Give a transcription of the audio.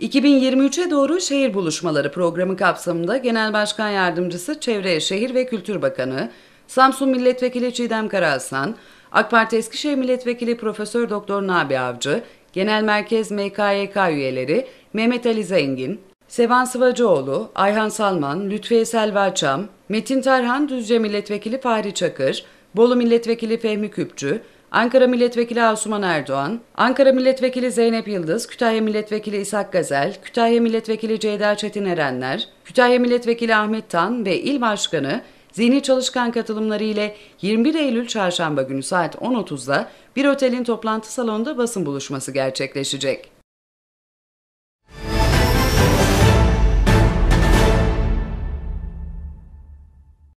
2023'e doğru şehir buluşmaları programı kapsamında Genel Başkan Yardımcısı Çevre, Şehir ve Kültür Bakanı, Samsun Milletvekili Çiğdem Karahasan, AK Parti Eskişehir Milletvekili Profesör Doktor Nabi Avcı, Genel Merkez MKYK üyeleri Mehmet Ali Zengin, Sevan Sıvacıoğlu, Ayhan Salman, Lütfiye Selva Metin Tarhan Düzce Milletvekili Fahri Çakır, Bolu Milletvekili Fehmi Küpçü, Ankara Milletvekili Asuman Erdoğan, Ankara Milletvekili Zeynep Yıldız, Kütahya Milletvekili İshak Gazel, Kütahya Milletvekili Ceyda Çetin Erenler, Kütahya Milletvekili Ahmet Tan ve İl Başkanı Zihni Çalışkan katılımları ile 21 Eylül Çarşamba günü saat 10.30'da bir otelin toplantı salonunda basın buluşması gerçekleşecek.